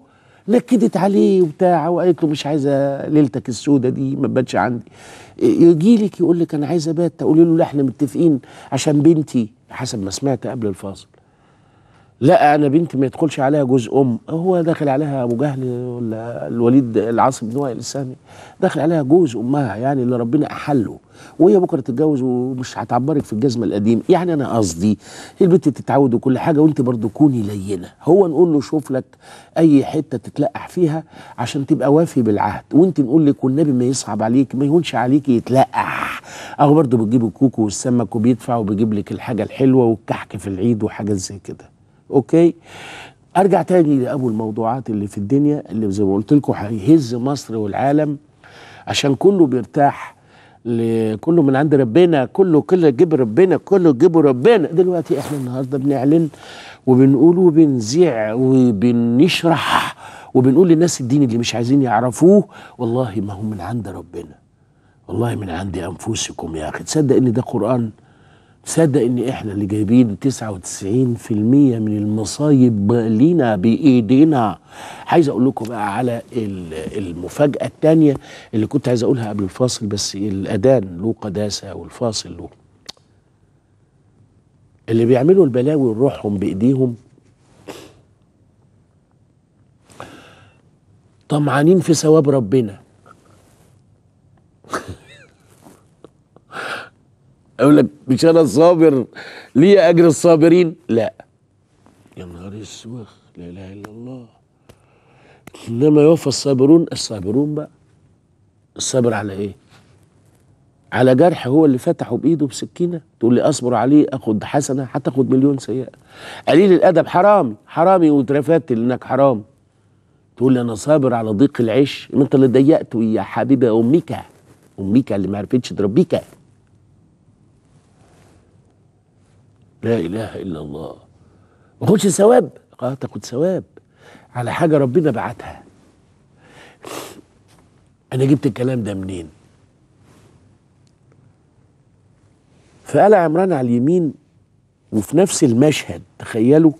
نكدت عليه وبتاع وقالت له مش عايزه ليلتك السودة دي ما تباتش عندي يجي لك يقول لك انا عايزه ابات تقولي له لا احنا متفقين عشان بنتي حسب ما سمعت قبل الفاصل لا انا بنتي ما يدخلش عليها جوز ام هو داخل عليها ابو جهل ولا الوليد العاصم بن وائل السامي داخل عليها جوز امها يعني اللي ربنا احله وهي بكره تتجوز ومش هتعبرك في الجزمه القديم يعني انا قصدي البنت تتعود وكل حاجه وانت برضه كوني لينه هو نقول له شوف لك اي حته تتلقح فيها عشان تبقى وافي بالعهد وانت نقول لك والنبي ما يصعب عليك ما يهونش عليك يتلقح اهو برضه بتجيب الكوكو والسمك وبيدفع وبيجيب لك الحاجه الحلوه والكحك في العيد وحاجات زي كده اوكي ارجع تاني لابو الموضوعات اللي في الدنيا اللي زي ما قلت لكم هيهز مصر والعالم عشان كله بيرتاح كله من عند ربنا كله كله جيب ربنا كله جيب ربنا دلوقتي احنا النهارده بنعلن وبنقول وبنذيع وبنشرح وبنقول للناس الدين اللي مش عايزين يعرفوه والله ما هو من عند ربنا والله من عند انفسكم يا اخي تصدق ان ده قران تصدق ان احنا اللي جايبين 99% من المصايب لينا بايدينا عايز اقول لكم بقى على المفاجاه الثانيه اللي كنت عايز اقولها قبل الفاصل بس الاذان له قداسه والفاصل له اللي بيعملوا البلاوي لروحهم بايديهم طمعانين في ثواب ربنا اقول لك مش انا الصابر لي اجر الصابرين لا يا نهار اسود لا اله الا الله انما يوفى الصابرون الصابرون بقى الصابر على ايه على جرح هو اللي فتحه بايده بسكينه تقول لي اصبر عليه اخد حسنه حتى اخد مليون سيئه قليل الادب حرامي حرامي واترفدت انك حرام تقول لي انا صابر على ضيق العيش انت اللي ضيقته يا حبيبه اميكا اميكا اللي ما عرفتش تربيك لا اله الا الله ما اخدش ثواب اه تاخد ثواب على حاجه ربنا بعتها انا جبت الكلام ده منين فقال عمران على اليمين وفي نفس المشهد تخيلوا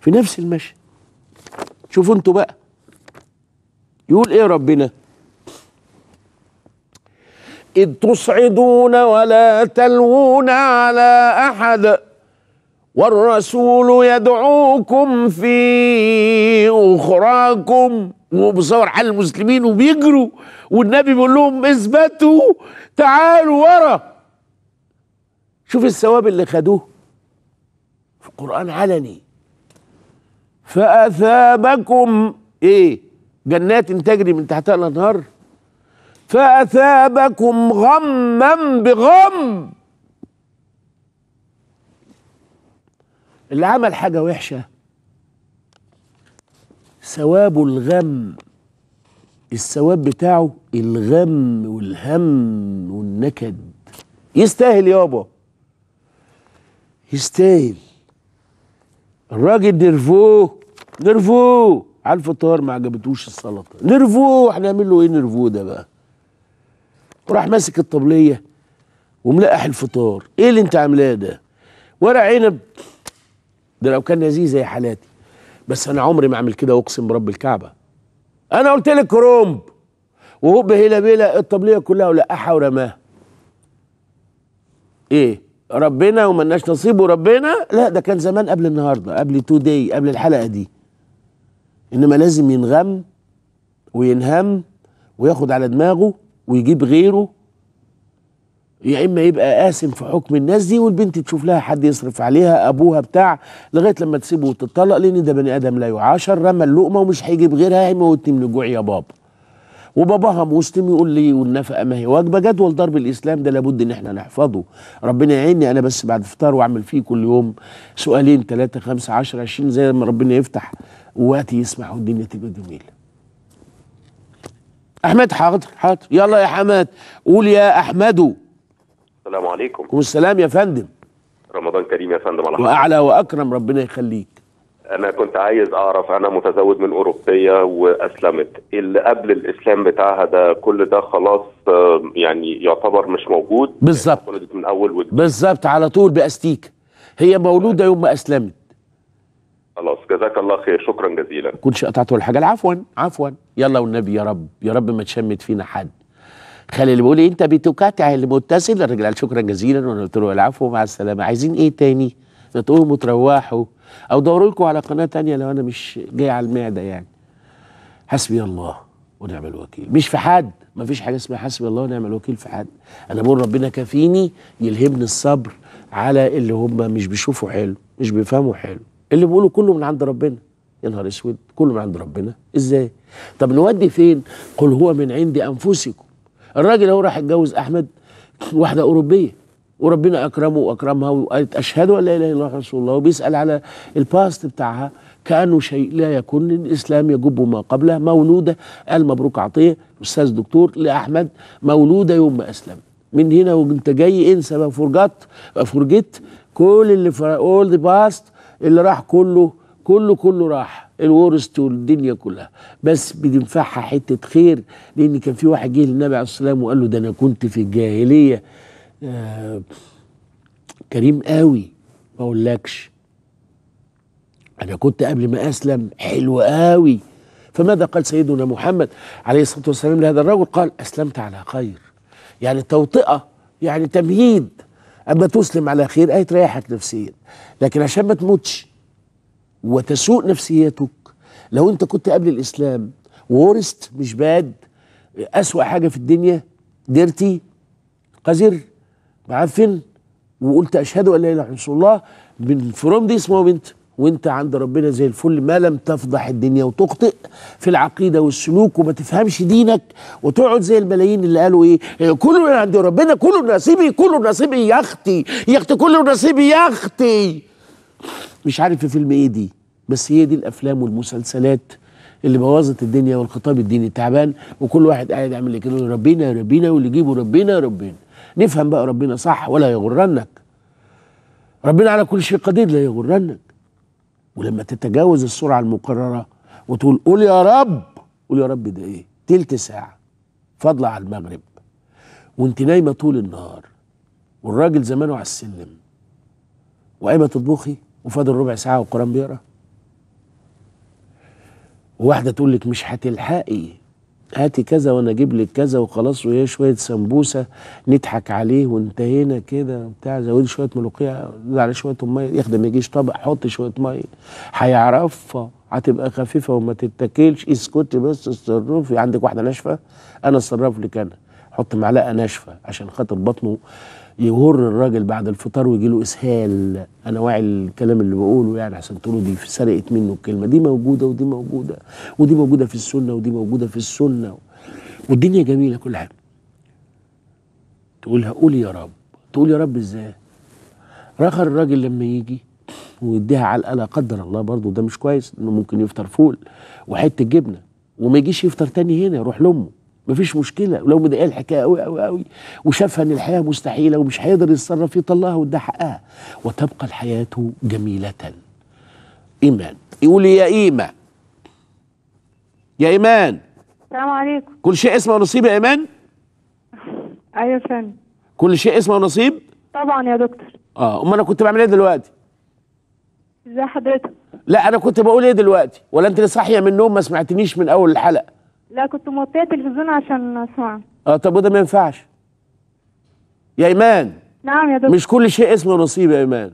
في نفس المشهد شوفوا انتوا بقى يقول ايه ربنا إذ تصعدون ولا تلوون على أحد والرسول يدعوكم في أخراكم وبصور على المسلمين وبيجروا والنبي بيقول لهم اثبتوا تعالوا ورا شوف الثواب اللي خدوه في القرآن علني فأثابكم إيه جنات تجري من تحتها الأنهار فأثابكم غما بغم اللي عمل حاجة وحشة ثوابه الغم الثواب بتاعه الغم والهم والنكد يستاهل يابا يستاهل الراجل نرفوه نرفوه على الفطار ما عجبتوش السلطه نرفوه هنعمل له ايه نرفوه ده بقى وراح ماسك الطبليه وملقح الفطار ايه اللي انت عاملاه ده ورق عنب ده لو كان نزيه زي حالاتي بس انا عمري ما اعمل كده واقسم برب الكعبه انا قلت لك كرومب وهوب هيلا بيلا الطبليه كلها ولقاحها ورماها ايه ربنا وملناش نصيب وربنا لا ده كان زمان قبل النهارده قبل تو دي قبل الحلقه دي انما لازم ينغم وينهم وياخد على دماغه ويجيب غيره يا اما يبقى قاسم في حكم الناس دي والبنت تشوف لها حد يصرف عليها ابوها بتاع لغايه لما تسيبه وتطلق لان ده بني ادم لا يعاشر رمى اللقمه ومش هيجيب غيرها هيموتني من الجوع يا بابا وباباها مسلم يقول لي والنفقه ما هي واجبه جدول ضرب الاسلام ده لابد ان احنا نحفظه ربنا يعيني انا بس بعد فطار واعمل فيه كل يوم سؤالين ثلاثه خمسه 10 20 زي ما ربنا يفتح وقت يسمح والدنيا تبقى جميله احمد حاضر حاضر يلا يا حماد قول يا احمدو السلام عليكم والسلام يا فندم رمضان كريم يا فندم على واعلى واكرم ربنا يخليك انا كنت عايز اعرف انا متزوج من اوروبيه واسلمت اللي قبل الاسلام بتاعها ده كل ده خلاص آه، يعني يعتبر مش موجود بالظبط ولدت يعني من اول وجديد بالظبط على طول باستيك هي مولوده يوم ما اسلمت خلاص جزاك الله خير شكرا جزيلا كنتش قطعت ولا حاجه عفوا عفوا يلا والنبي يا رب يا رب ما تشمت فينا حد خلي اللي بيقول لي إيه، انت بتكاتع المتصل قال شكرا جزيلا وانا قلت له العفو مع السلامه عايزين ايه تاني؟ تقوموا تروحوا او دوروا لكم على قناه تانية لو انا مش جاي على المعده يعني حسبي الله ونعم الوكيل مش في حد ما فيش حاجه اسمها حسبي الله ونعم الوكيل في حد انا بقول ربنا كافيني يلهمني الصبر على اللي هم مش بيشوفوا حلو مش بيفهموا حلو اللي بيقولوا كله من عند ربنا يا نهار اسود كله من عند ربنا ازاي طب نودي فين قل هو من عند انفسكم الراجل اهو راح يتجوز احمد واحده اوروبيه وربنا اكرمه واكرمها وقالت اشهد ان لا اله الا الله رسول الله وبيسال على الباست بتاعها كانه شيء لا يكون الاسلام يجب ما قبله مولوده قال مبروك عطيه استاذ دكتور لاحمد مولوده يوم ما اسلم من هنا وانت جاي انسى ما فرجت فرجت كل اللي اول ذا باست اللي راح كله كله كله راح الورست والدنيا كلها بس بينفعها حته خير لان كان في واحد جه للنبي عليه والسلام وقال له ده انا كنت في الجاهليه آه كريم قوي ما اقولكش انا كنت قبل ما اسلم حلو قوي فماذا قال سيدنا محمد عليه الصلاه والسلام لهذا الرجل قال اسلمت على خير يعني توطئه يعني تمهيد اما تسلم على خير اي تريحك نفسيا لكن عشان ما تموتش وتسوء نفسيتك لو انت كنت قبل الاسلام وورست مش باد اسوأ حاجه في الدنيا ديرتي قذر معفن وقلت اشهد ان لا اله الا الله من فروم ذيس مومنت وانت عند ربنا زي الفل ما لم تفضح الدنيا وتخطئ في العقيده والسلوك وما تفهمش دينك وتقعد زي الملايين اللي قالوا ايه, إيه، كله من عند ربنا كله نصيبي كله نصيبي يا اختي يا اختي كله نصيبي يا اختي مش عارف في فيلم ايه دي بس هي دي الافلام والمسلسلات اللي بوظت الدنيا والخطاب الديني تعبان وكل واحد قاعد يعمل كده ربنا ربنا واللي يجيبه ربنا ربنا نفهم بقى ربنا صح ولا يغرنك ربنا على كل شيء قدير لا يغرنك ولما تتجاوز السرعه المقرره وتقول قول يا رب قول يا رب ده ايه تلت ساعه فضل على المغرب وانت نايمه طول النهار والراجل زمانه على السلم وقايمه تطبخي وفاضل ربع ساعه والقران بيقرا وواحده تقول لك مش هتلحقي هاتي كذا وانا اجيب لك كذا وخلاص وهي شويه سمبوسه نضحك عليه وانتهينا كده بتاع زودي شويه ملوقيه على شويه ميه ياخد ما يجيش طبق حط شويه ميه هيعرفها هتبقى خفيفه وما تتاكلش اسكتي بس اتصرفي عندك واحده ناشفه انا اتصرف لك انا حط معلقه ناشفه عشان خاطر بطنه يغر الراجل بعد الفطار ويجي له اسهال انا واعي الكلام اللي بقوله يعني عشان تقولوا دي سرقت منه الكلمه دي موجوده ودي موجوده ودي موجوده في السنه ودي موجوده في السنه والدنيا جميله كل حاجه تقولها قول يا رب تقول يا رب ازاي رخى الراجل لما يجي ويديها على القلة قدر الله برضه ده مش كويس انه ممكن يفطر فول وحته جبنه وما يجيش يفطر تاني هنا يروح لامه مفيش مشكله ولو مضايقاه الحكايه قوي قوي قوي وشافها ان الحياه مستحيله ومش هيقدر يتصرف طلعها وده حقها وتبقى الحياه جميله ايمان يقول يا ايمه يا ايمان السلام عليكم كل شيء اسمه نصيب يا ايمان ايوه فندم كل شيء اسمه نصيب طبعا يا دكتور اه امال انا كنت بعمل ايه دلوقتي ازي حضرتك لا انا كنت بقول ايه دلوقتي ولا انت اللي صاحيه من النوم ما سمعتنيش من اول الحلقه لا كنت موطيه تلفزيون عشان اسمعه اه طب وده ما ينفعش يا ايمان نعم يا دكتور مش كل شيء اسمه نصيب يا ايمان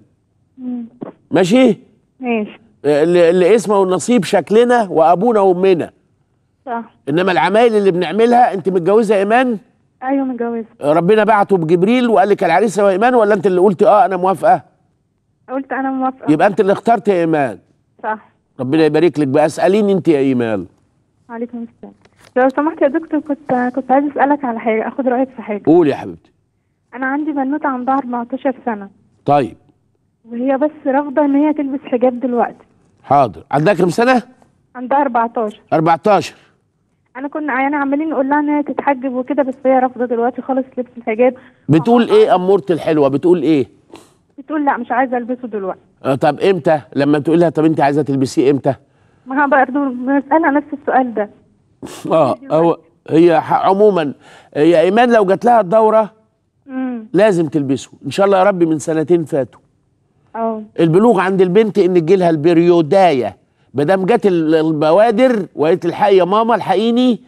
مم. ماشي ماشي آه، اللي اسمه ونصيب شكلنا وابونا وامنا صح انما العمايل اللي بنعملها انت متجوزه ايمان ايوه متجوزه ربنا بعته بجبريل وقال لك العريسه وايمان ولا انت اللي قلت اه انا موافقه قلت انا موافقه يبقى انت اللي اخترت يا ايمان صح ربنا يبارك لك بقى اساليني انت يا ايمان عليكم السلام لو سمحت يا دكتور كنت كنت عايز اسالك على حاجه اخد رايك في حاجه قول يا حبيبتي انا عندي بنوته عندها 14 سنه طيب وهي بس رافضه ان هي تلبس حجاب دلوقتي حاضر عندها كام سنه عندها 14 14 انا كنا يعني عمالين نقول لها ان هي تتحجب وكده بس هي رافضه دلوقتي خالص لبس الحجاب بتقول ايه امورتي الحلوه بتقول ايه بتقول لا مش عايزه البسه دلوقتي آه طب امتى لما تقول لها طب انت عايزه تلبسيه امتى ما برضه بسالها نفس السؤال ده اه أو هي عموما هي ايمان لو جات لها الدوره مم. لازم تلبسه ان شاء الله يا رب من سنتين فاتوا اه البلوغ عند البنت ان تجيلها البريودايه ما دام جت البوادر وقالت الحقي يا ماما الحقيني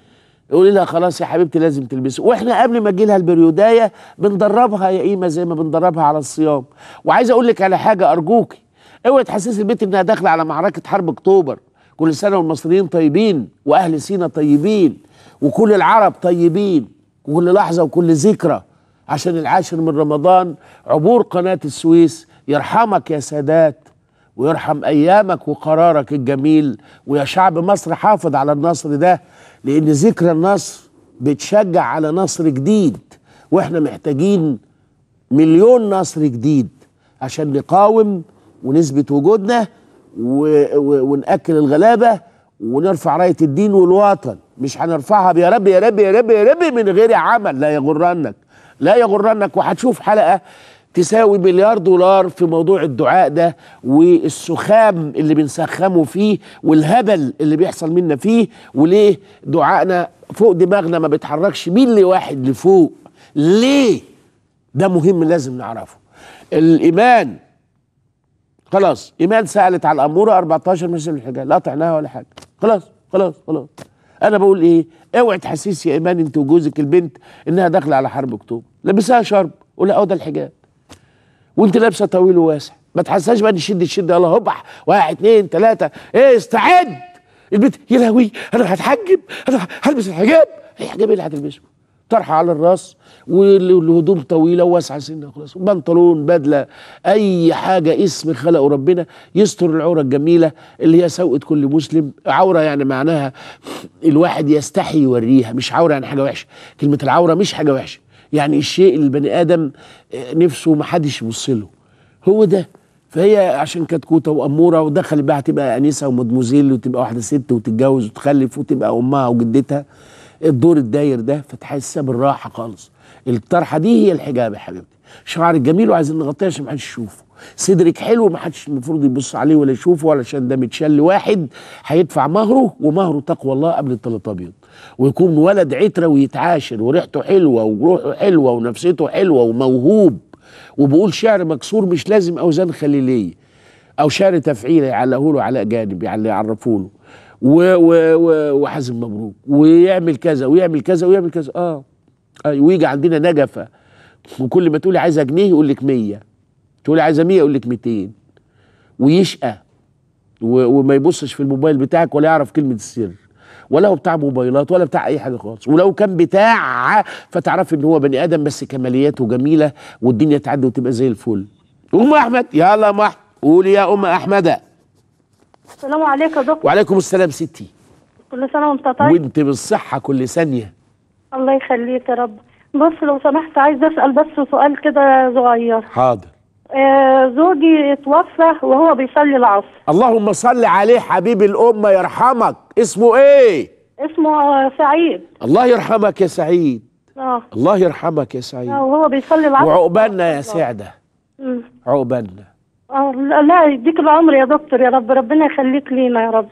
قولي لها خلاص يا حبيبتي لازم تلبسه واحنا قبل ما تجيلها البريودايه بندربها يا ايمه زي ما بندربها على الصيام وعايز اقول لك على حاجه ارجوكي اوعي تحسسي البنت انها داخله على معركه حرب اكتوبر كل سنة والمصريين طيبين وأهل سينا طيبين وكل العرب طيبين وكل لحظة وكل ذكرى عشان العاشر من رمضان عبور قناة السويس يرحمك يا سادات ويرحم أيامك وقرارك الجميل ويا شعب مصر حافظ على النصر ده لأن ذكرى النصر بتشجع على نصر جديد وإحنا محتاجين مليون نصر جديد عشان نقاوم ونثبت وجودنا ونأكل الغلابة ونرفع راية الدين والوطن مش هنرفعها يا رب يا رب يا رب يا رب من غير عمل لا يغرنك لا يغرنك وهتشوف حلقة تساوي مليار دولار في موضوع الدعاء ده والسخام اللي بنسخمه فيه والهبل اللي بيحصل منا فيه وليه دعائنا فوق دماغنا ما بيتحركش مين واحد لفوق ليه ده مهم لازم نعرفه الإيمان خلاص ايمان سالت على الاموره 14 مسجد الحجاز لا طعناها ولا حاجه خلاص خلاص خلاص انا بقول ايه اوعي تحسسي يا ايمان انت وجوزك البنت انها داخله على حرب اكتوبر لابسها شرب ولا او ده الحجاب وانت لابسه طويل وواسع ما تحسهاش بقى شد شد يلا هوبا واحد اثنين ثلاثه ايه استعد البنت يا لهوي انا هتحجب انا هلبس الحجاب الحجاب ايه اللي هتلبسه طرحه على الراس والهدوم طويله وواسعه سنه خلاص بنطلون بدله اي حاجه اسم خلقه ربنا يستر العوره الجميله اللي هي سوقة كل مسلم عوره يعني معناها الواحد يستحي يوريها مش عوره يعني حاجه وحشه كلمه العوره مش حاجه وحشه يعني الشيء اللي البني ادم آه، نفسه ما حدش يبص له هو ده فهي عشان كتكوته واموره ودخل بقى تبقى انسه ومدموزيل وتبقى واحده ست وتتجوز وتخلف وتبقى امها وجدتها الدور الداير ده فتحس بالراحه خالص الطرحه دي هي الحجاب يا حبيبتي شعرك جميل وعايزين نغطيه عشان محدش يشوفه صدرك حلو محدش المفروض يبص عليه ولا يشوفه علشان ده متشل واحد هيدفع مهره ومهره تقوى الله قبل الثلاث ابيض ويكون ولد عتره ويتعاشر وريحته حلوه وروحه حلوه ونفسيته حلوه وموهوب وبقول شعر مكسور مش لازم اوزان خليليه او شعر تفعيله يعلقه له على اجانب يعني له و و و وحازم مبروك ويعمل كذا ويعمل كذا ويعمل كذا اه, آه، ويجي عندنا نجفه وكل ما تقولي عايزه جنيه يقول لك 100 تقولي عايزه 100 يقول لك 200 ويشقى وما يبصش في الموبايل بتاعك ولا يعرف كلمه السر ولا هو بتاع موبايلات ولا بتاع اي حاجه خالص ولو كان بتاع فتعرف ان هو بني ادم بس كمالياته جميله والدنيا تعدي وتبقى زي الفل ام احمد يلا يا ام احمد قولي يا ام احمد السلام عليكم يا دكتور وعليكم السلام ستي كل سنه وانت طيب وانت بالصحه كل ثانيه الله يخليك يا رب بص لو سمحت عايز اسال بس سؤال كده صغير حاضر آه زوجي اتوفى وهو بيصلي العصر اللهم صل عليه حبيب الامه يرحمك اسمه ايه اسمه آه، سعيد الله يرحمك يا سعيد آه. الله يرحمك يا سعيد آه وهو بيصلي العصر وعقبالنا يا سعده عقبالنا الله لا يديك العمر يا دكتور يا رب ربنا يخليك لينا يا رب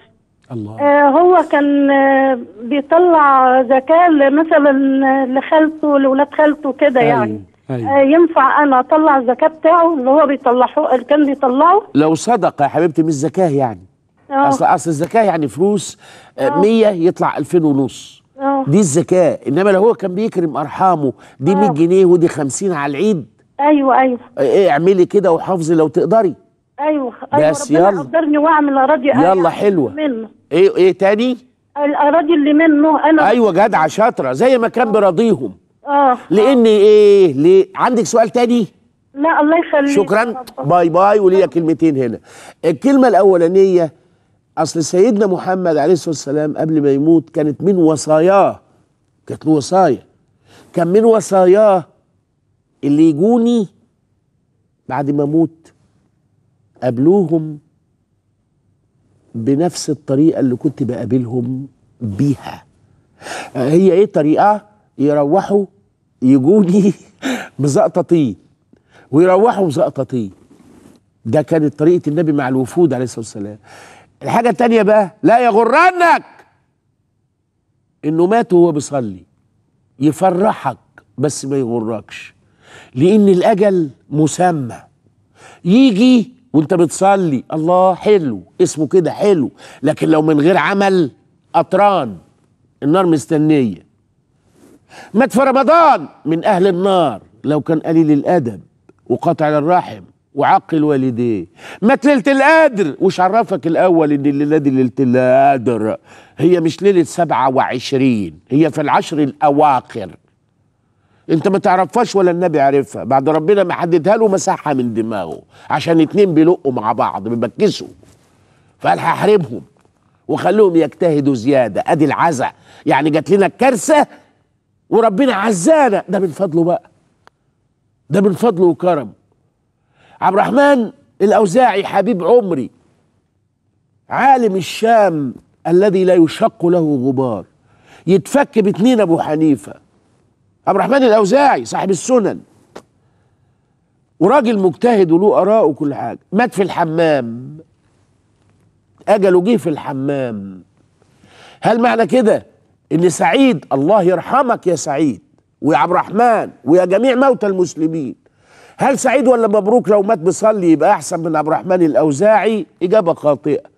الله آه هو كان آه بيطلع زكاة مثلا آه، لخالته لولاد خالته كده أيوه، يعني أيوة. آه ينفع انا اطلع الزكاه بتاعه اللي هو بيطلعه اللي كان بيطلعه لو صدقه يا حبيبتي مش زكاه يعني أوه. اصل اصل الزكاه يعني فلوس 100 آه، آه. يطلع 2000 ونص أوه. دي الزكاه انما لو هو كان بيكرم ارحامه دي 100 جنيه ودي 50 على العيد ايوه ايوه ايه اعملي كده وحافظي لو تقدري ايوه ايوه بس ربنا يلا قدرني واعمل اراضي يلا حلوه منه ايه ايه تاني الاراضي اللي منه انا ايوه جدعه شاطره زي ما كان آه. بيراضيهم آه،, اه لان ايه ليه عندك سؤال تاني لا الله يخليك شكرا باي باي وليا كلمتين هنا الكلمه الاولانيه اصل سيدنا محمد عليه الصلاه والسلام قبل ما يموت كانت من وصاياه كانت له وصايا كان من وصاياه اللي يجوني بعد ما اموت قابلوهم بنفس الطريقه اللي كنت بقابلهم بيها هي ايه طريقه يروحوا يجوني بزقططين ويروحوا بزقططين ده كانت طريقه النبي مع الوفود عليه الصلاه والسلام الحاجه التانيه بقى لا يغرنك انه مات وهو بيصلي يفرحك بس ما يغركش لان الاجل مسمى يجي وانت بتصلي الله حلو اسمه كده حلو لكن لو من غير عمل قطران النار مستنيه مات في رمضان من اهل النار لو كان قليل الادب وقاطع الرحم وعق الوالديه مات ليله القدر وش عرفك الاول ان الليله دي ليله القدر هي مش ليله 27 هي في العشر الاواخر انت ما تعرفهاش ولا النبي عرفها بعد ربنا ما حددها له مساحه من دماغه عشان اتنين بيلقوا مع بعض بيبكسوا فقال هحرمهم وخلوهم يجتهدوا زياده ادي العزاء يعني جات لنا الكارثه وربنا عزانا ده من فضله بقى ده من فضله وكرم عبد الرحمن الاوزاعي حبيب عمري عالم الشام الذي لا يشق له غبار يتفك باتنين ابو حنيفه أبو الرحمن الأوزاعي صاحب السنن وراجل مجتهد وله آراء وكل حاجة مات في الحمام أجله جه في الحمام هل معنى كده إن سعيد الله يرحمك يا سعيد ويا عبد الرحمن ويا جميع موتى المسلمين هل سعيد ولا مبروك لو مات بيصلي يبقى أحسن من عبد الرحمن الأوزاعي إجابة خاطئة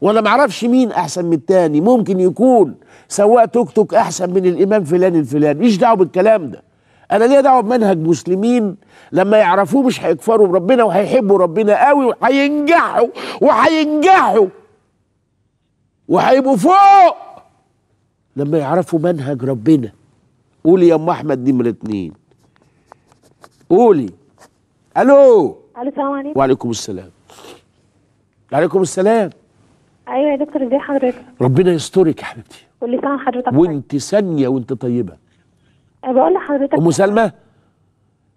وانا معرفش مين احسن من التاني ممكن يكون سواق توك توك احسن من الامام فلان الفلاني ايش دعوه بالكلام ده انا ليا دعوه بمنهج مسلمين لما يعرفوه مش هيكفروا بربنا وهيحبوا ربنا قوي وهينجحوا وهينجحوا وهيبقوا فوق لما يعرفوا منهج ربنا قولي يا ام احمد نمره اتنين قولي الو الو السلام عليكم وعليكم السلام عليكم السلام ايوه يا دكتور ازي حضرتك ربنا يسترك يا حبيبتي كل سنه حضرتك وانت ثانيه وانت طيبه أه، بقول لحضرتك ام سلمى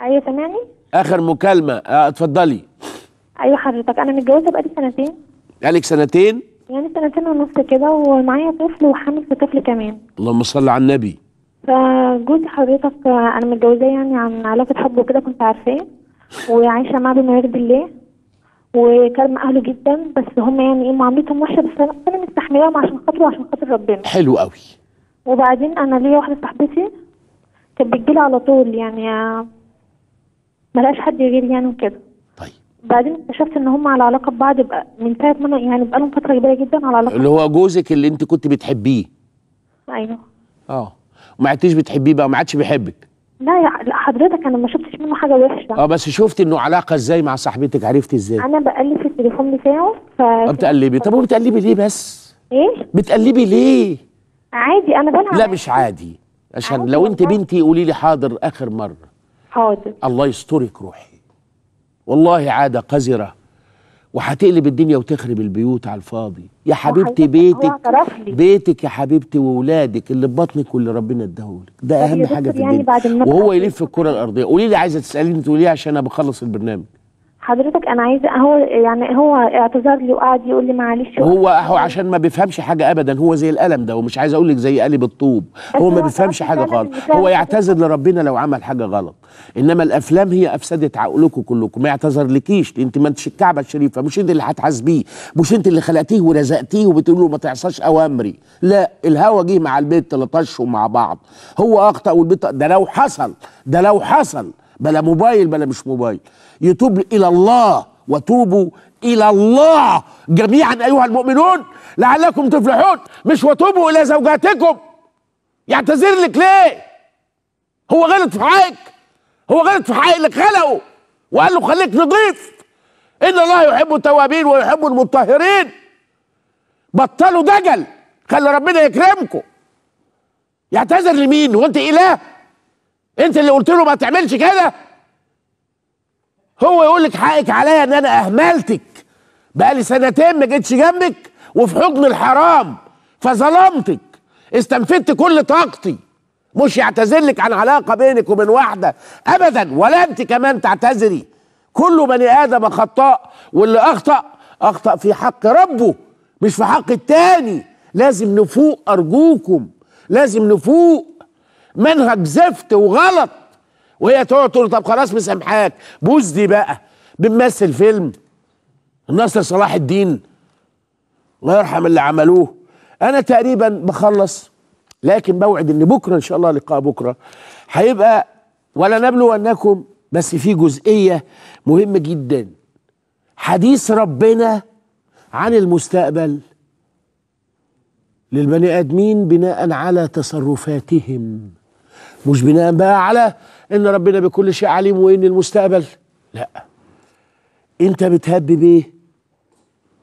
ايوه سامعني اخر مكالمه آه، اتفضلي ايوه حضرتك انا متجوزه بقالي سنتين بقالك سنتين يعني سنتين ونص كده ومعايا طفل وحامل في طفل كمان اللهم صل على النبي فجوزي حضرتك آه، انا متجوزاه يعني عن علاقه حب وكده كنت عارفاه وعايشه معاه بما يرضي الله وكان اهله جدا بس هم يعني ايه معاملتهم وحشه بس انا مستحملاهم عشان خاطره عشان خاطر ربنا حلو قوي وبعدين انا ليا واحده صاحبتي كانت بتجيلي على طول يعني ملقاش حد يغير يعني وكده طيب بعدين اكتشفت ان هم على علاقه ببعض بقى من ساعه ما انا يعني بقالهم فتره كبيره جدا على علاقه اللي هو جوزك اللي انت كنت بتحبيه ايوه اه وما عدتيش بتحبيه بقى ما عادش بيحبك لا يا حضرتك انا ما شفتش منه حاجه وحشه اه بس شفت انه علاقه ازاي مع صاحبتك عرفتي ازاي انا بقلب في التليفون بتاعه ف بتقلبي طب وبتقلبي ليه بس ايه بتقلبي ليه عادي انا بلعب لا مش عادي عشان عادي لو انت بنتي قولي لي حاضر اخر مره حاضر الله يسترك روحي والله عاده قذره وهتقلب الدنيا وتخرب البيوت على الفاضي يا حبيبتي بيتك بيتك يا حبيبتي وولادك اللي ببطنك واللي ربنا اداهولك ده اهم حاجه في يعني الدنيا وهو يلف الكره الارضيه قولي لي عايزه تساليني تقولي إيه عشان انا بخلص البرنامج حضرتك انا عايزه هو يعني هو اعتذر لي وقعد يقول لي معلش هو هو عشان ما بيفهمش حاجه ابدا هو زي القلم ده ومش عايز اقول لك زي قالب الطوب هو ما بيفهمش حاجه خالص هو يعتذر لربنا لو عمل حاجه غلط انما الافلام هي افسدت عقلكم كلكم ما يعتذر لكيش انت ما انتش الكعبه الشريفه مش انت اللي هتحاسبيه مش انت اللي خلقتيه ورزقتيه وبتقول له ما تعصاش اوامري لا الهوا جه مع البيت 13 ومع بعض هو اخطا والبيت ده لو حصل ده لو حصل بلا موبايل بلا مش موبايل يتوب الى الله وتوبوا الى الله جميعا ايها المؤمنون لعلكم تفلحون مش وتوبوا الى زوجاتكم يعتذر لك ليه هو غلط في حقك هو غلط في حق اللي خلقه وقال له خليك نضيف ان الله يحب التوابين ويحب المطهرين بطلوا دجل خلي ربنا يكرمكم يعتذر لمين هو انت اله انت اللي قلت له ما تعملش كده هو يقول لك حقك عليا ان انا اهملتك بقالي سنتين ما جيتش جنبك وفي حضن الحرام فظلمتك استنفدت كل طاقتي مش يعتذر لك عن علاقه بينك وبين واحده ابدا ولا انت كمان تعتذري كل بني ادم خطاء واللي اخطا اخطا في حق ربه مش في حق التاني لازم نفوق ارجوكم لازم نفوق منهج زفت وغلط وهي تقعد تقول طب خلاص مسامحاك بوز دي بقى بنمثل فيلم ناصر صلاح الدين الله يرحم اللي عملوه انا تقريبا بخلص لكن بوعد ان بكره ان شاء الله لقاء بكره هيبقى ولا نبلو انكم بس في جزئيه مهمه جدا حديث ربنا عن المستقبل للبني ادمين بناء على تصرفاتهم مش بناء بقى على ان ربنا بكل شيء عليم وان المستقبل لا انت بتهبب ايه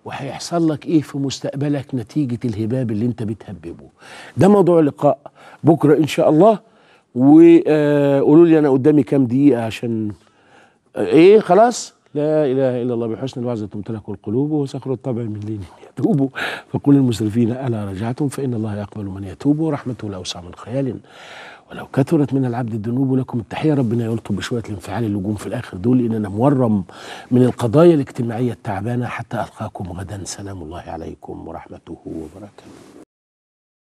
وهيحصل لك ايه في مستقبلك نتيجه الهباب اللي انت بتهببه ده موضوع اللقاء بكره ان شاء الله وقولوا آه، لي انا قدامي كام دقيقه عشان آه، ايه خلاص لا اله الا الله بحسن الوعظ تمتلك القلوب وسخر الطبع من لين يتوب فكل المسرفين الا رجعتم فان الله يقبل من يتوب ورحمته لا اوسع من خيال ولو كثرت من العبد الذنوب لكم التحيه ربنا يلطف بشويه الانفعال اللي جم في الاخر دول ان انا مورم من القضايا الاجتماعيه التعبانه حتى القاكم غدا سلام الله عليكم ورحمته وبركاته